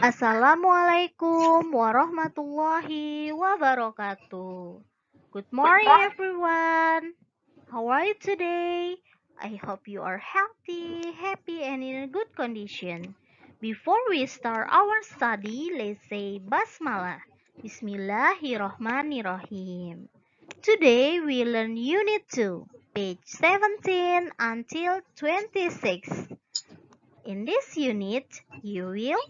Assalamualaikum warahmatullahi wabarakatuh. Good morning everyone. How are you today? I hope you are healthy, happy and in a good condition. Before we start our study, let's say basmalah. Bismillahirrahmanirrahim. Today we learn unit 2, page 17 until 26. In this unit, you will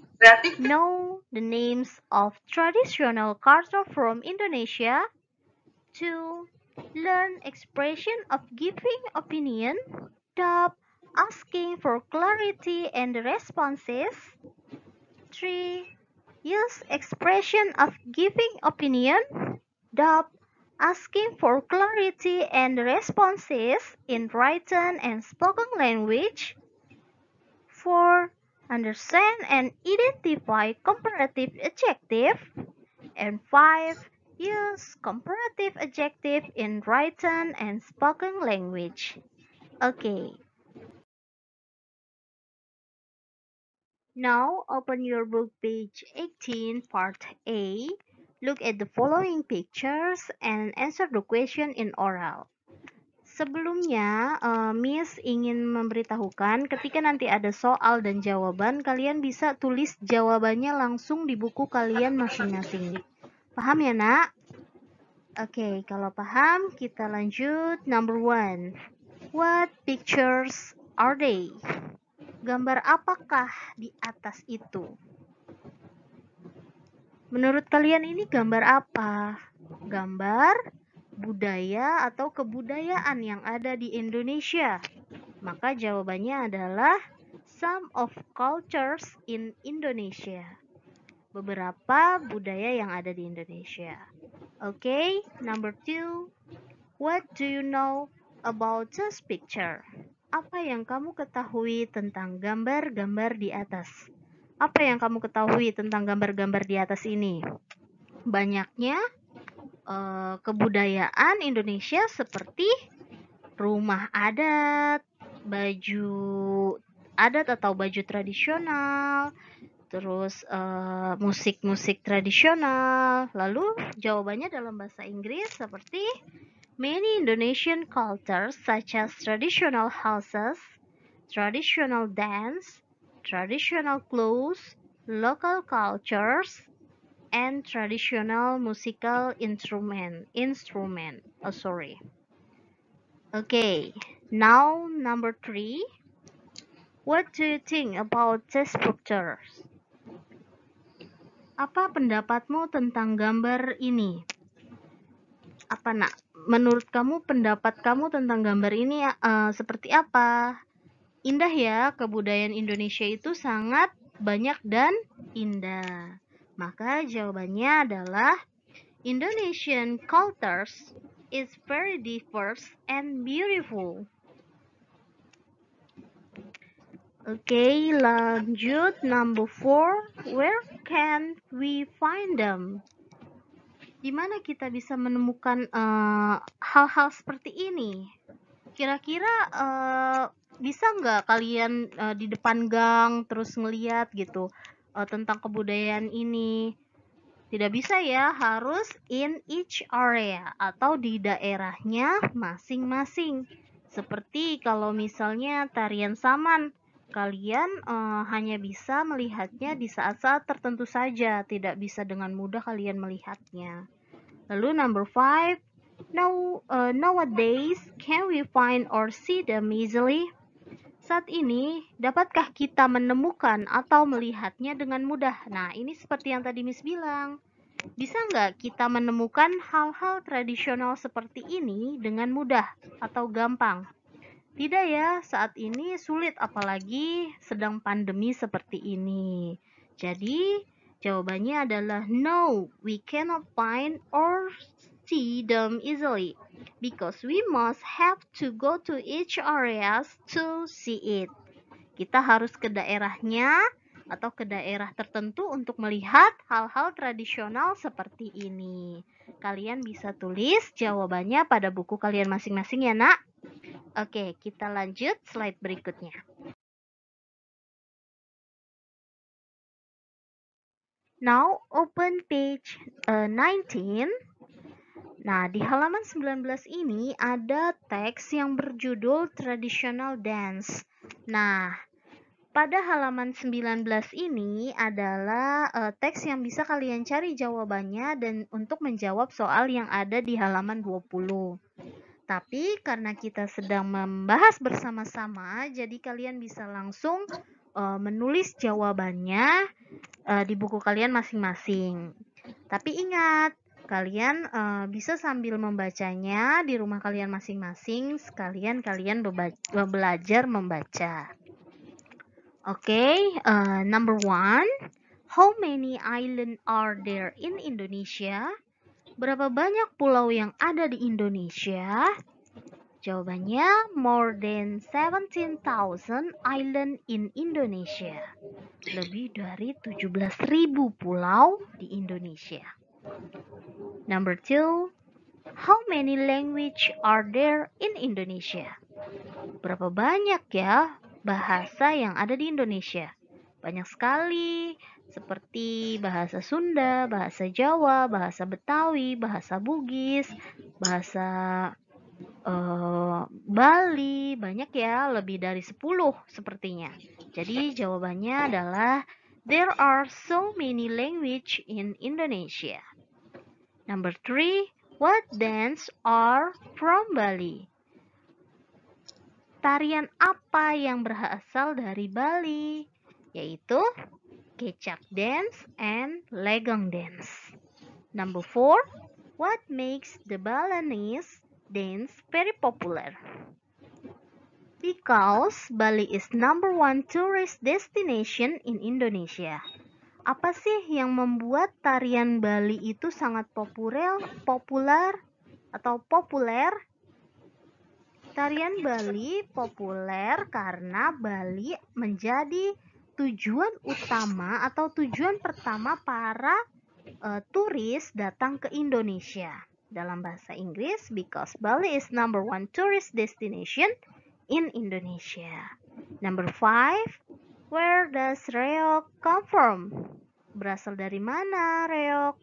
know the names of traditional culture from Indonesia, to learn expression of giving opinion, top asking for clarity and responses, 3. Use expression of giving opinion, dub asking for clarity and responses in written and spoken language, 4. Understand and identify comparative adjective. And 5. Use comparative adjective in written and spoken language. Okay. Now open your book page 18 part A. Look at the following pictures and answer the question in oral. Sebelumnya, uh, Miss ingin memberitahukan ketika nanti ada soal dan jawaban, kalian bisa tulis jawabannya langsung di buku kalian masing-masing. Paham ya, Nak? Oke, okay, kalau paham, kita lanjut number one. What pictures are they? Gambar apakah di atas itu? Menurut kalian ini gambar apa? Gambar budaya atau kebudayaan yang ada di Indonesia? Maka jawabannya adalah some of cultures in Indonesia. Beberapa budaya yang ada di Indonesia. Oke, okay, number two. What do you know about this picture? Apa yang kamu ketahui tentang gambar-gambar di atas? Apa yang kamu ketahui tentang gambar-gambar di atas ini? Banyaknya Eh, kebudayaan Indonesia seperti rumah adat, baju adat atau baju tradisional, terus eh, musik-musik uh, musik -musik tradisional. Lalu jawabannya dalam bahasa Inggris seperti many Indonesian cultures such as traditional houses, traditional dance, traditional clothes, local cultures, and traditional musical instrument instrument oh sorry okay now number three what do you think about chess pictures apa pendapatmu tentang gambar ini apa nak menurut kamu pendapat kamu tentang gambar ini uh, seperti apa indah ya kebudayaan Indonesia itu sangat banyak dan indah maka jawabannya adalah Indonesian cultures is very diverse and beautiful. Okay, lanjut number four. Where can we find them? Di mana kita bisa menemukan eh, hal-hal uh, seperti ini? Kira-kira uh, bisa nggak kalian uh, di depan gang terus ngeliat gitu? uh, tentang kebudayaan ini. Tidak bisa ya, harus in each area atau di daerahnya masing-masing. Seperti kalau misalnya tarian saman, kalian uh, hanya bisa melihatnya di saat-saat tertentu saja, tidak bisa dengan mudah kalian melihatnya. Lalu number five, now uh, eh, nowadays can we find or see them easily? Saat ini, dapatkah kita menemukan atau melihatnya dengan mudah? Nah, ini seperti yang tadi Miss bilang. Bisa nggak kita menemukan hal-hal tradisional seperti ini dengan mudah atau gampang? Tidak ya, saat ini sulit apalagi sedang pandemi seperti ini. Jadi, jawabannya adalah no, we cannot find or see them easily because we must have to go to each areas to see it. Kita harus ke daerahnya atau ke daerah tertentu untuk melihat hal-hal tradisional seperti ini. Kalian bisa tulis jawabannya pada buku kalian masing-masing ya, Nak. Oke, kita lanjut slide berikutnya. Now open page uh, eh, 19 Nah, di halaman 19 ini ada teks yang berjudul Traditional Dance. Nah, pada halaman 19 ini adalah uh, teks yang bisa kalian cari jawabannya dan untuk menjawab soal yang ada di halaman 20. Tapi karena kita sedang membahas bersama-sama, jadi kalian bisa langsung uh, menulis jawabannya uh, di buku kalian masing-masing. Tapi ingat, kalian uh, bisa sambil membacanya di rumah kalian masing-masing sekalian kalian belajar membaca. Oke, okay, uh, eh, number one, how many island are there in Indonesia? Berapa banyak pulau yang ada di Indonesia? Jawabannya more than 17,000 island in Indonesia. Lebih dari 17.000 pulau di Indonesia. Number two, how many language are there in Indonesia? Berapa banyak ya bahasa yang ada di Indonesia? Banyak sekali, seperti bahasa Sunda, bahasa Jawa, bahasa Betawi, bahasa Bugis, bahasa uh, Bali, banyak ya, lebih dari 10 sepertinya. Jadi jawabannya adalah there are so many language in Indonesia. Number three, what dance are from Bali? Tarian apa yang berasal dari Bali? Yaitu Kecak Dance and Legong Dance. Number four, what makes the Balinese dance very popular? Because Bali is number one tourist destination in Indonesia. Apa sih yang membuat tarian Bali itu sangat populer, populer atau populer? Tarian Bali populer karena Bali menjadi tujuan utama atau tujuan pertama para uh, turis datang ke Indonesia. Dalam bahasa Inggris, because Bali is number one tourist destination in Indonesia. Number five, Where does reok come from? Berasal dari mana reok?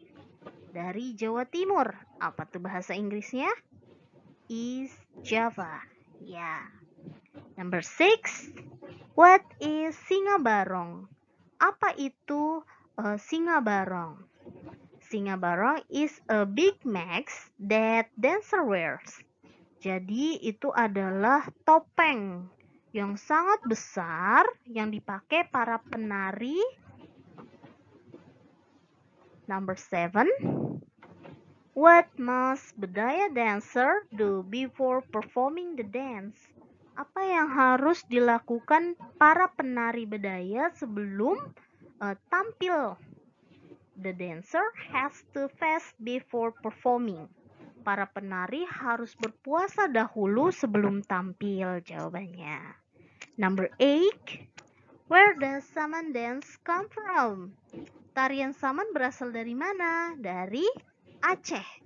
Dari Jawa Timur. Apa tuh bahasa Inggrisnya? East Java. Ya. Yeah. Number six. What is Singa Barong? Apa itu uh, e, Singa Barong is a Big Max that dancer wears. Jadi itu adalah topeng yang sangat besar yang dipakai para penari Number seven, what must bedaya dancer do before performing the dance? Apa yang harus dilakukan para penari bedaya sebelum uh, tampil? The dancer has to fast before performing para penari harus berpuasa dahulu sebelum tampil? Jawabannya. Number 8. Where does saman dance come from? Tarian saman berasal dari mana? Dari Aceh.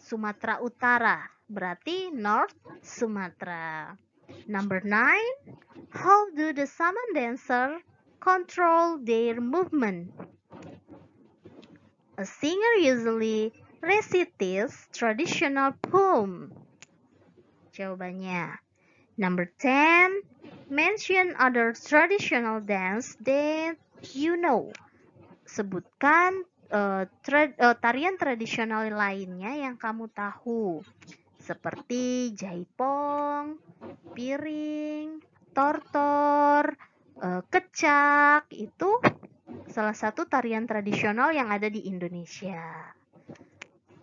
Sumatera Utara, berarti North Sumatera. Number 9. How do the saman dancer control their movement? A singer usually recites traditional poem? Jawabannya, number 10, mention other traditional dance that you know. Sebutkan uh, tra uh, tarian tradisional lainnya yang kamu tahu. Seperti jaipong, piring, tortor, uh, kecak, itu salah satu tarian tradisional yang ada di Indonesia.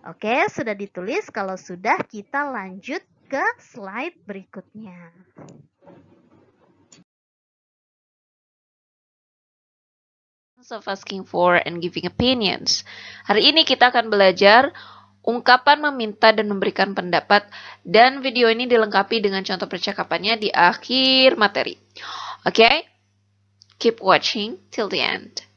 Oke, sudah ditulis. Kalau sudah, kita lanjut ke slide berikutnya. of asking for and giving opinions. Hari ini kita akan belajar ungkapan meminta dan memberikan pendapat dan video ini dilengkapi dengan contoh percakapannya di akhir materi. Oke? Okay? Keep watching till the end.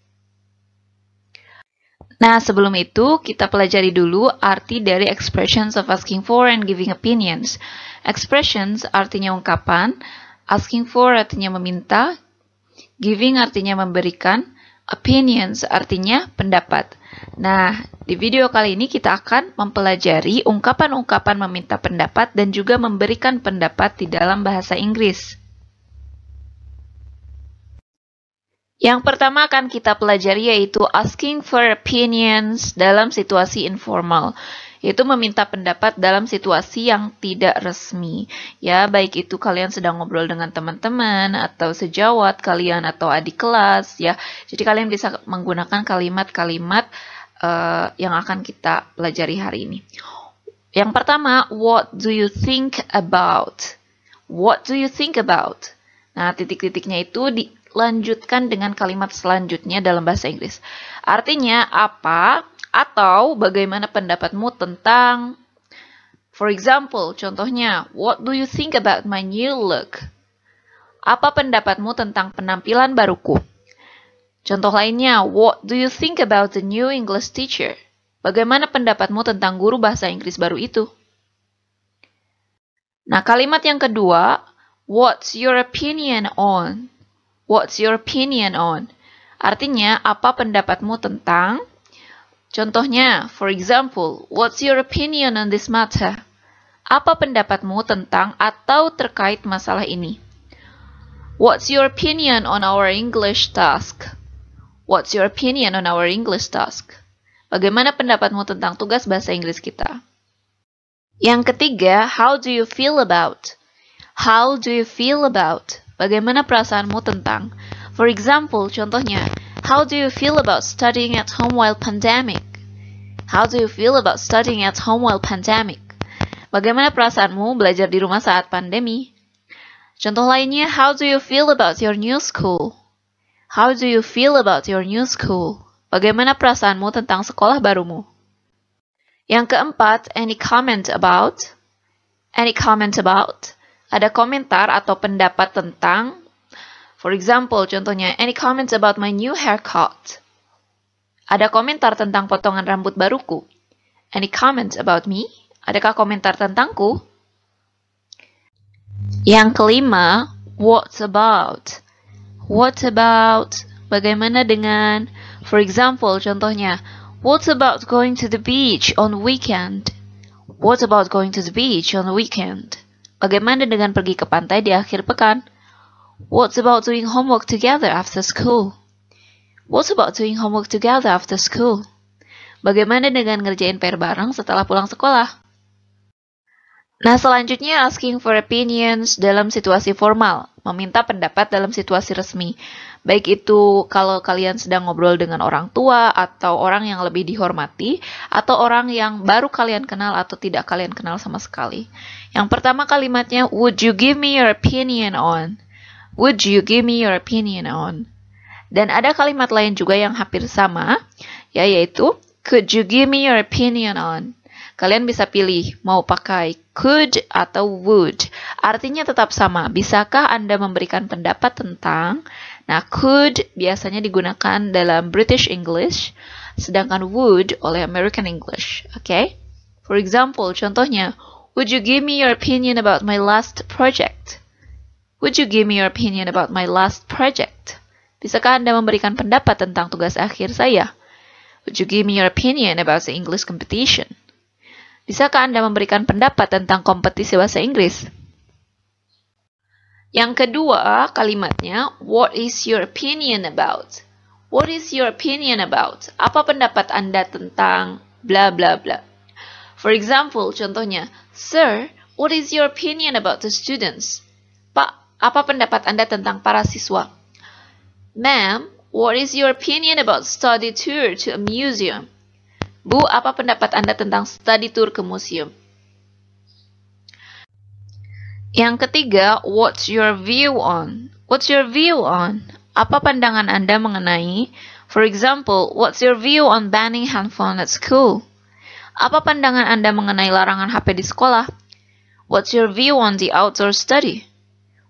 Nah, sebelum itu, kita pelajari dulu arti dari expressions of asking for and giving opinions. Expressions artinya ungkapan, asking for artinya meminta, giving artinya memberikan, opinions artinya pendapat. Nah, di video kali ini kita akan mempelajari ungkapan-ungkapan meminta pendapat dan juga memberikan pendapat di dalam bahasa Inggris. Yang pertama akan kita pelajari yaitu asking for opinions dalam situasi informal, yaitu meminta pendapat dalam situasi yang tidak resmi. Ya, baik itu kalian sedang ngobrol dengan teman-teman atau sejawat kalian atau adik kelas ya. Jadi kalian bisa menggunakan kalimat-kalimat uh, yang akan kita pelajari hari ini. Yang pertama, what do you think about? What do you think about? Nah, titik-titiknya itu di lanjutkan dengan kalimat selanjutnya dalam bahasa Inggris. Artinya apa atau bagaimana pendapatmu tentang For example, contohnya, what do you think about my new look? Apa pendapatmu tentang penampilan baruku? Contoh lainnya, what do you think about the new English teacher? Bagaimana pendapatmu tentang guru bahasa Inggris baru itu? Nah, kalimat yang kedua, what's your opinion on? What's your opinion on? Artinya, apa pendapatmu tentang? Contohnya, for example, what's your opinion on this matter? Apa pendapatmu tentang atau terkait masalah ini? What's your opinion on our English task? What's your opinion on our English task? Bagaimana pendapatmu tentang tugas bahasa Inggris kita? Yang ketiga, how do you feel about? How do you feel about? Bagaimana perasaanmu tentang? For example, contohnya, how do you feel about studying at home while pandemic? How do you feel about studying at home while pandemic? Bagaimana perasaanmu belajar di rumah saat pandemi? Contoh lainnya, how do you feel about your new school? How do you feel about your new school? Bagaimana perasaanmu tentang sekolah barumu? Yang keempat, any comment about? Any comment about? ada komentar atau pendapat tentang, for example, contohnya, any comments about my new haircut? Ada komentar tentang potongan rambut baruku? Any comments about me? Adakah komentar tentangku? Yang kelima, what about? What about? Bagaimana dengan, for example, contohnya, what about going to the beach on weekend? What about going to the beach on the weekend? Bagaimana dengan pergi ke pantai di akhir pekan? What's about doing homework together after school? What's about doing homework together after school? Bagaimana dengan ngerjain PR bareng setelah pulang sekolah? Nah, selanjutnya asking for opinions dalam situasi formal, meminta pendapat dalam situasi resmi. Baik itu kalau kalian sedang ngobrol dengan orang tua atau orang yang lebih dihormati atau orang yang baru kalian kenal atau tidak kalian kenal sama sekali. Yang pertama kalimatnya would you give me your opinion on? Would you give me your opinion on? Dan ada kalimat lain juga yang hampir sama, ya yaitu could you give me your opinion on? Kalian bisa pilih mau pakai could atau would. Artinya tetap sama. Bisakah Anda memberikan pendapat tentang? Nah, could biasanya digunakan dalam British English, sedangkan would oleh American English. Oke? Okay? For example, contohnya Would you give me your opinion about my last project? Would you give me your opinion about my last project? Bisakah Anda memberikan pendapat tentang tugas akhir saya? Would you give me your opinion about the English competition? Bisakah Anda memberikan pendapat tentang kompetisi bahasa Inggris? Yang kedua, kalimatnya what is your opinion about? What is your opinion about? Apa pendapat Anda tentang bla bla bla? For example, contohnya, Sir, what is your opinion about the students? Pak, apa pendapat Anda tentang para siswa? Ma'am, what is your opinion about study tour to a museum? Bu, apa pendapat Anda tentang study tour ke museum? Yang ketiga, what's your view on? What's your view on? Apa pandangan Anda mengenai? For example, what's your view on banning handphone at school? Apa pandangan Anda mengenai larangan HP di sekolah? What's your view on the outdoor study?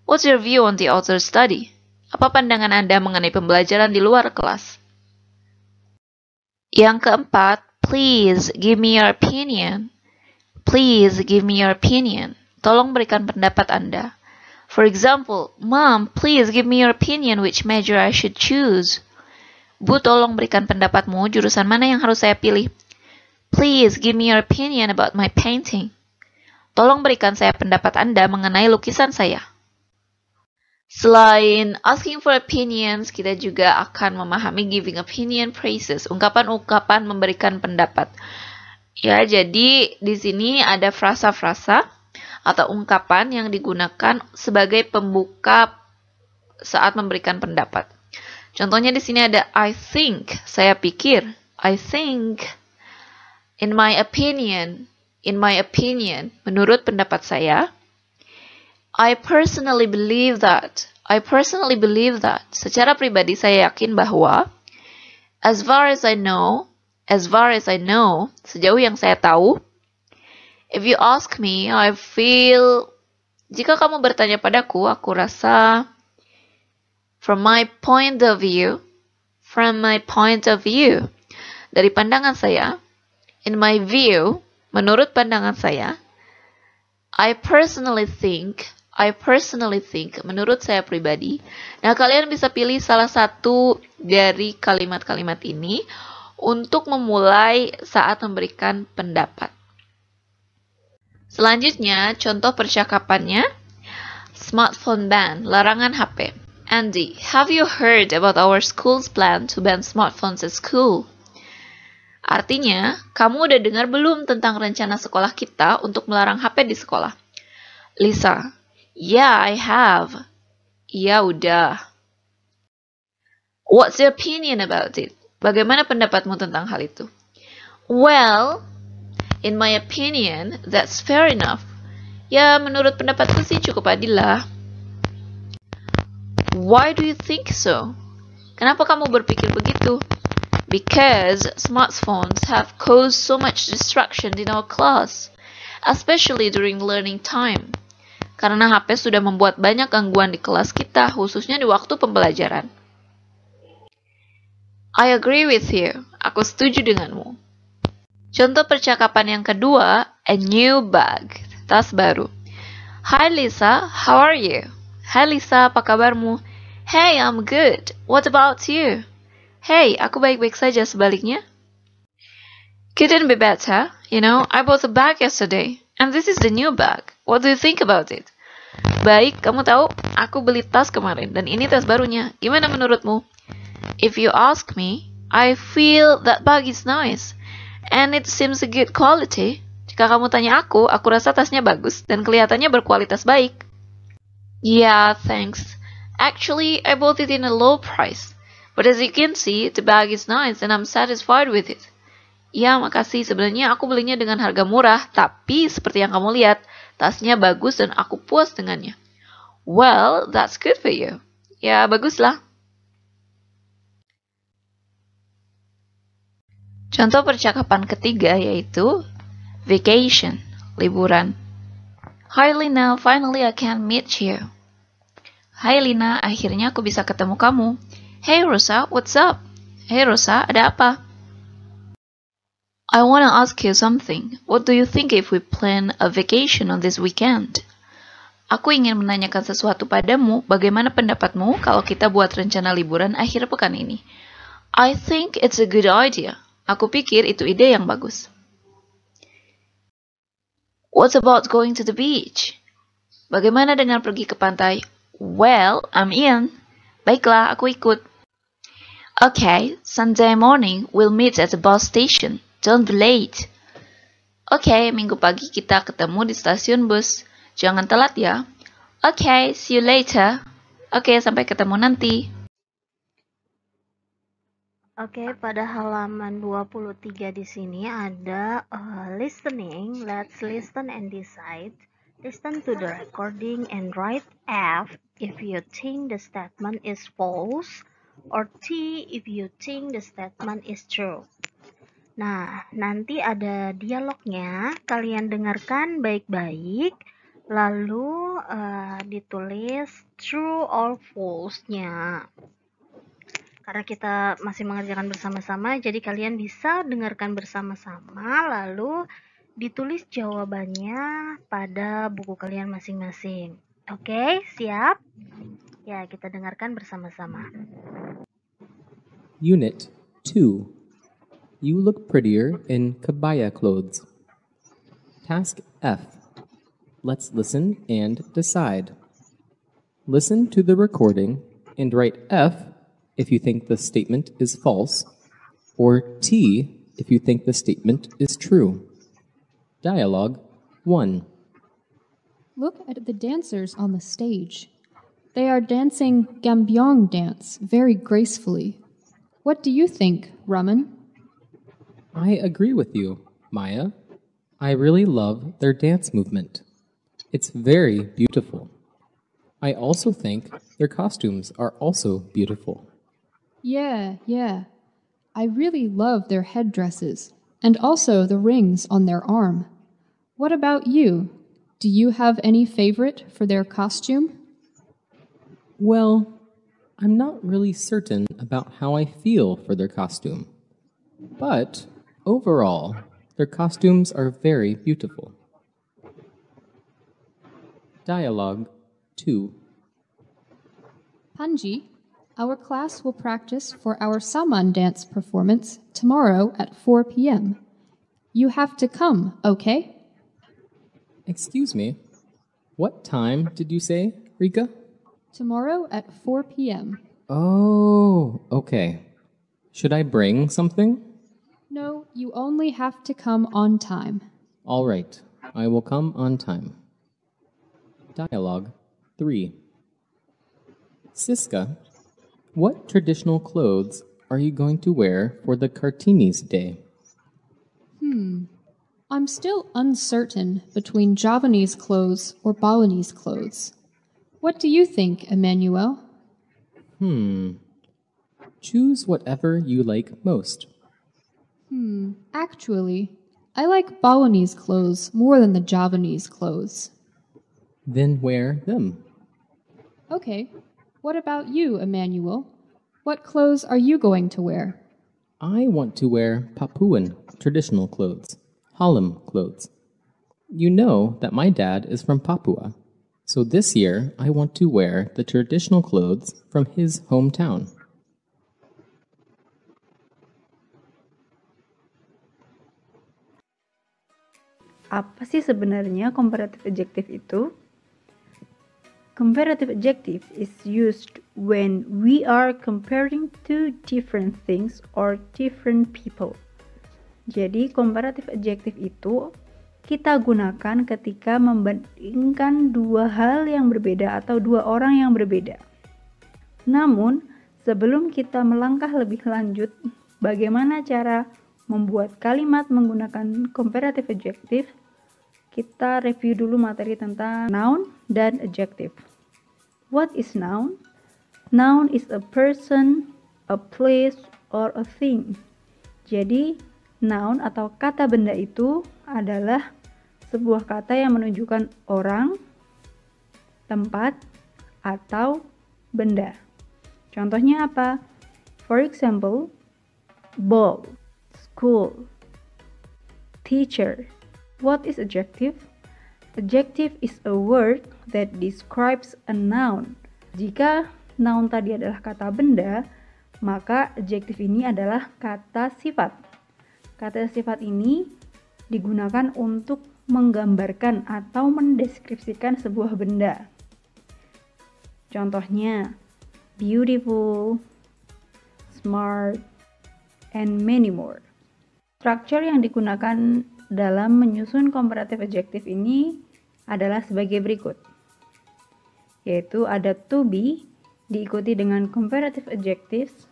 What's your view on the outdoor study? Apa pandangan Anda mengenai pembelajaran di luar kelas? Yang keempat, please give me your opinion. Please give me your opinion. Tolong berikan pendapat Anda. For example, Mom, please give me your opinion which major I should choose. Bu, tolong berikan pendapatmu jurusan mana yang harus saya pilih. Please give me your opinion about my painting. Tolong berikan saya pendapat Anda mengenai lukisan saya. Selain asking for opinions, kita juga akan memahami giving opinion praises, ungkapan-ungkapan memberikan pendapat. Ya, jadi di sini ada frasa-frasa atau ungkapan yang digunakan sebagai pembuka saat memberikan pendapat. Contohnya di sini ada I think, saya pikir, I think In my opinion, in my opinion, menurut pendapat saya, I personally believe that, I personally believe that, secara pribadi saya yakin bahwa, as far as I know, as far as I know, sejauh yang saya tahu, if you ask me, I feel, jika kamu bertanya padaku, aku rasa, from my point of view, from my point of view, dari pandangan saya, In my view, menurut pandangan saya, I personally think, I personally think, menurut saya pribadi. Nah, kalian bisa pilih salah satu dari kalimat-kalimat ini untuk memulai saat memberikan pendapat. Selanjutnya, contoh percakapannya. Smartphone ban, larangan HP. Andy, have you heard about our school's plan to ban smartphones at school? Artinya, kamu udah dengar belum tentang rencana sekolah kita untuk melarang HP di sekolah? Lisa, yeah, I have. Ya udah. What's your opinion about it? Bagaimana pendapatmu tentang hal itu? Well, in my opinion, that's fair enough. Ya, menurut pendapatku sih cukup adil lah. Why do you think so? Kenapa kamu berpikir begitu? because smartphones have caused so much distraction in our class, especially during learning time. Karena HP sudah membuat banyak gangguan di kelas kita, khususnya di waktu pembelajaran. I agree with you. Aku setuju denganmu. Contoh percakapan yang kedua, a new bag, tas baru. Hi Lisa, how are you? Hi Lisa, apa kabarmu? Hey, I'm good. What about you? Hey, aku baik-baik saja sebaliknya. Couldn't be better. You know, I bought a bag yesterday. And this is the new bag. What do you think about it? Baik, kamu tahu, aku beli tas kemarin dan ini tas barunya. Gimana menurutmu? If you ask me, I feel that bag is nice and it seems a good quality. Jika kamu tanya aku, aku rasa tasnya bagus dan kelihatannya berkualitas baik. Yeah, thanks. Actually, I bought it in a low price. But as you can see, the bag is nice and I'm satisfied with it. Ya, makasih. Sebenarnya aku belinya dengan harga murah, tapi seperti yang kamu lihat, tasnya bagus dan aku puas dengannya. Well, that's good for you. Ya, baguslah. Contoh percakapan ketiga yaitu vacation, liburan. Hi Lina, finally I can meet you. Hai Lina, akhirnya aku bisa ketemu kamu. Hey Rosa, what's up? Hey Rosa, ada apa? I wanna ask you something. What do you think if we plan a vacation on this weekend? Aku ingin menanyakan sesuatu padamu. Bagaimana pendapatmu kalau kita buat rencana liburan akhir pekan ini? I think it's a good idea. Aku pikir itu ide yang bagus. What about going to the beach? Bagaimana dengan pergi ke pantai? Well, I'm in. Baiklah, aku ikut. Okay, Sunday morning we'll meet at the bus station. Don't be late. Okay, minggu pagi kita ketemu di stasiun bus. Jangan telat ya. Okay, see you later. Oke, okay, sampai ketemu nanti. Oke, okay, pada halaman 23 di sini ada uh, listening. Let's listen and decide. Listen to the recording and write F if you think the statement is false or T if you think the statement is true. Nah, nanti ada dialognya, kalian dengarkan baik-baik, lalu uh, ditulis true or false-nya. Karena kita masih mengerjakan bersama-sama, jadi kalian bisa dengarkan bersama-sama, lalu ditulis jawabannya pada buku kalian masing-masing. Oke, okay, siap? Ya, kita dengarkan bersama-sama. Unit 2. You look prettier in kabaya clothes. Task F. Let's listen and decide. Listen to the recording and write F if you think the statement is false, or T if you think the statement is true. Dialogue 1. Look at the dancers on the stage. They are dancing Gambyong dance very gracefully. What do you think, Raman? I agree with you, Maya. I really love their dance movement. It's very beautiful. I also think their costumes are also beautiful. Yeah, yeah. I really love their headdresses and also the rings on their arm. What about you? Do you have any favorite for their costume? Well, I'm not really certain about how I feel for their costume, but overall, their costumes are very beautiful. Dialogue 2 Panji, our class will practice for our Saman dance performance tomorrow at 4 p.m. You have to come, okay? Excuse me. What time did you say, Rika? Tomorrow at 4 p.m. Oh, okay. Should I bring something? No, you only have to come on time. All right, I will come on time. Dialogue 3 Siska, what traditional clothes are you going to wear for the Cartini's Day? Hmm. I'm still uncertain between Javanese clothes or Balinese clothes. What do you think, Emmanuel? Hmm. Choose whatever you like most. Hmm. Actually, I like Balinese clothes more than the Javanese clothes. Then wear them. Okay. What about you, Emmanuel? What clothes are you going to wear? I want to wear Papuan traditional clothes, Hallam clothes. You know that my dad is from Papua, so this year, I want to wear the traditional clothes from his hometown. Apa sih sebenarnya comparative adjective itu? Comparative adjective is used when we are comparing two different things or different people. Jadi comparative adjective itu kita gunakan ketika membandingkan dua hal yang berbeda atau dua orang yang berbeda. Namun, sebelum kita melangkah lebih lanjut, bagaimana cara membuat kalimat menggunakan comparative adjective? Kita review dulu materi tentang noun dan adjective. What is noun? Noun is a person, a place, or a thing. Jadi, Noun atau kata benda itu adalah sebuah kata yang menunjukkan orang, tempat, atau benda. Contohnya apa? For example, ball, school, teacher. What is adjective? Adjective is a word that describes a noun. Jika noun tadi adalah kata benda, maka adjective ini adalah kata sifat. Kata sifat ini digunakan untuk menggambarkan atau mendeskripsikan sebuah benda. Contohnya, beautiful, smart, and many more. Struktur yang digunakan dalam menyusun comparative adjective ini adalah sebagai berikut, yaitu ada to be diikuti dengan comparative adjectives,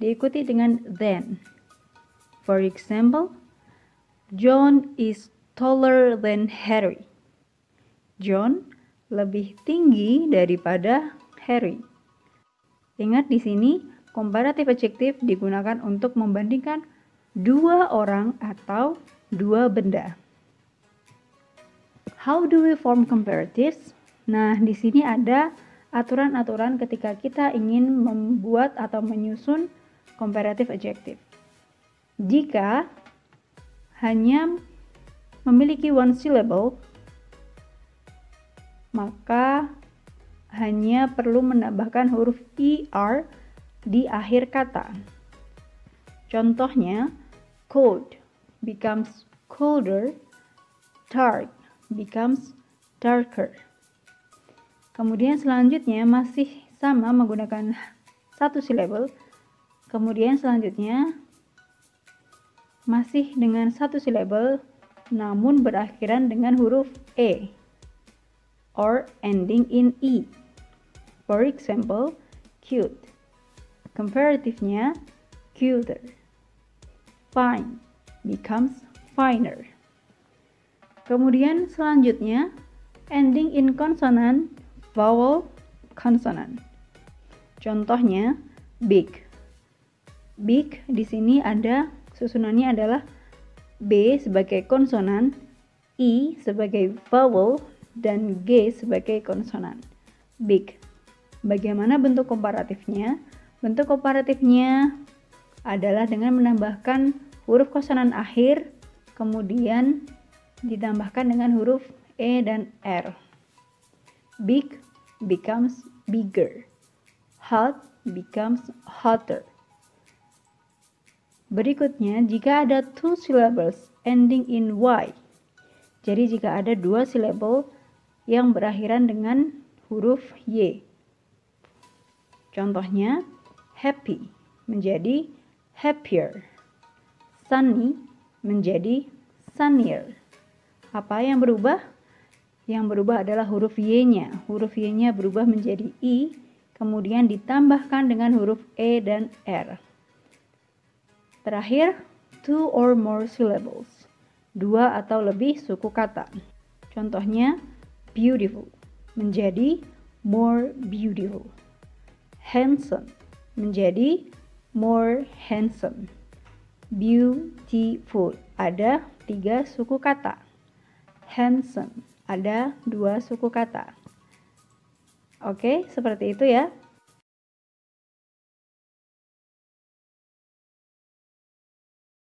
diikuti dengan then. For example, John is taller than Harry. John lebih tinggi daripada Harry. Ingat di sini, comparative adjective digunakan untuk membandingkan dua orang atau dua benda. How do we form comparatives? Nah, di sini ada aturan-aturan ketika kita ingin membuat atau menyusun comparative adjective. Jika hanya memiliki one syllable, maka hanya perlu menambahkan huruf ER di akhir kata. Contohnya, cold becomes colder, dark becomes darker. Kemudian selanjutnya masih sama menggunakan satu syllable. Kemudian selanjutnya masih dengan satu silabel namun berakhiran dengan huruf E or ending in E. For example, cute. Comparatifnya, cuter. Fine becomes finer. Kemudian selanjutnya, ending in konsonan, vowel, konsonan. Contohnya, big. Big di sini ada Susunannya adalah B sebagai konsonan, I sebagai vowel, dan G sebagai konsonan. Big. Bagaimana bentuk komparatifnya? Bentuk komparatifnya adalah dengan menambahkan huruf konsonan akhir, kemudian ditambahkan dengan huruf E dan R. Big becomes bigger. Hot becomes hotter. Berikutnya, jika ada two syllables ending in y. Jadi jika ada dua syllable yang berakhiran dengan huruf y. Contohnya, happy menjadi happier. Sunny menjadi sunnier. Apa yang berubah? Yang berubah adalah huruf y-nya. Huruf y-nya berubah menjadi i, kemudian ditambahkan dengan huruf e dan r. Terakhir, two or more syllables. Dua atau lebih suku kata. Contohnya, beautiful menjadi more beautiful. Handsome menjadi more handsome. Beautiful ada tiga suku kata. Handsome ada dua suku kata. Oke, seperti itu ya.